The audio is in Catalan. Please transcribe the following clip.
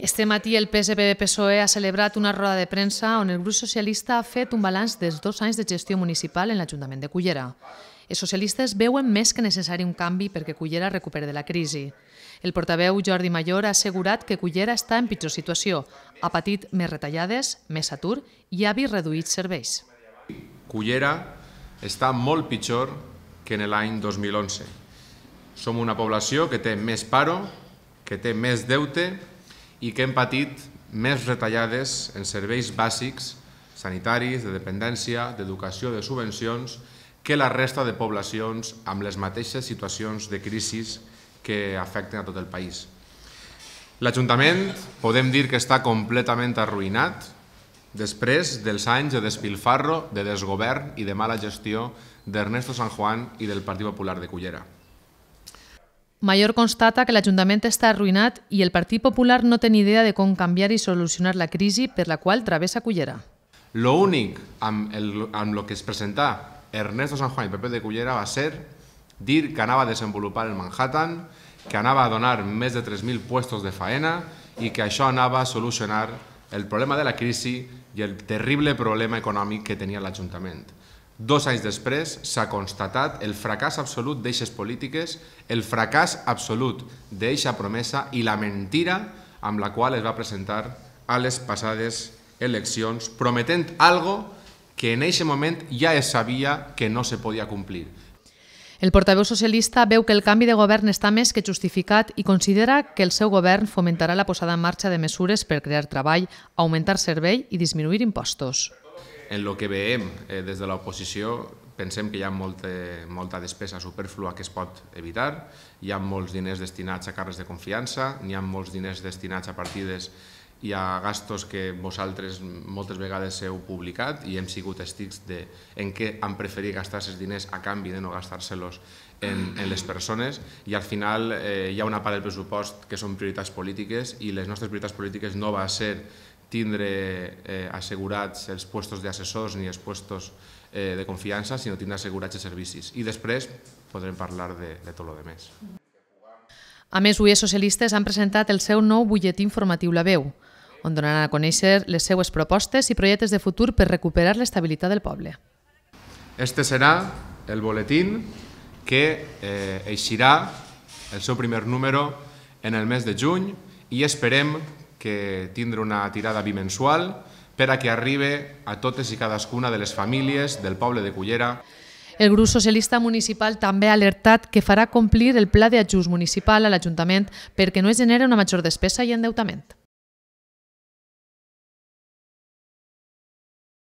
Este matí el PSPB-PSOE e ha celebrat una roda de premsa on el grup socialista ha fet un balanç dels dos anys de gestió municipal en l'Ajuntament de Cullera. Els socialistes veuen més que necessari un canvi perquè Cullera recuperi de la crisi. El portaveu Jordi Mayor ha assegurat que Cullera està en pitjor situació, ha patit més retallades, més atur i ha vist reduïts serveis. Cullera està molt pitjor que en l'any 2011. Som una població que té més paro, que té més deute i que hem patit més retallades en serveis bàsics, sanitaris, de dependència, d'educació, de subvencions, que la resta de poblacions amb les mateixes situacions de crisi que afecten a tot el país. L'Ajuntament podem dir que està completament arruïnat, després dels anys de despilfarro, de desgovern i de mala gestió d'Ernesto San Juan i del Partit Popular de Cullera. Mayor constata que l'Ajuntament està arruïnat i el Partit Popular no té ni idea de com canviar i solucionar la crisi per la qual travessa Cullera. Lo únic amb, el, amb lo que es presentà Ernesto San Juan i Pepe de Cullera va ser dir que anava a desenvolupar el Manhattan, que anava a donar més de 3.000 puestos de faena i que això anava a solucionar el problema de la crisi i el terrible problema econòmic que tenia l'Ajuntament. Dos anys després s'ha constatat el fracàs absolut d'eixes polítiques, el fracàs absolut d'eixa promesa i la mentira amb la qual es va presentar a les passades eleccions, prometent algo que en aquest moment ja es sabia que no se podia complir. El portaveu socialista veu que el canvi de govern està més que justificat i considera que el seu govern fomentarà la posada en marxa de mesures per crear treball, augmentar servei i disminuir impostos. En el que veiem eh, des de l'oposició pensem que hi ha molta, molta despesa superflua que es pot evitar, hi ha molts diners destinats a càrrecs de confiança, n'hi ha molts diners destinats a partides hi ha gastos que vosaltres moltes vegades heu publicat i hem sigut estics de, en què han preferit gastar els diners a canvi de no gastar-se-los en, en les persones i al final eh, hi ha una part del pressupost que són prioritats polítiques i les nostres prioritats polítiques no va ser tindre eh, assegurats els puestos d'assessors ni els puestos eh, de confiança, sinó tindre assegurats els servicis. I després podrem parlar de, de tot el que més. A més, UE Socialistes han presentat el seu nou butlletí informatiu La Veu on donaran a conèixer les seues propostes i projectes de futur per recuperar l'estabilitat del poble. Este serà el boletín que eh, eixirà el seu primer número en el mes de juny i esperem que tindre una tirada bimensual per a que arribi a totes i cadascuna de les famílies del poble de Cullera. El grup socialista municipal també ha alertat que farà complir el pla d'ajust municipal a l'Ajuntament perquè no es genera una major despesa i endeutament.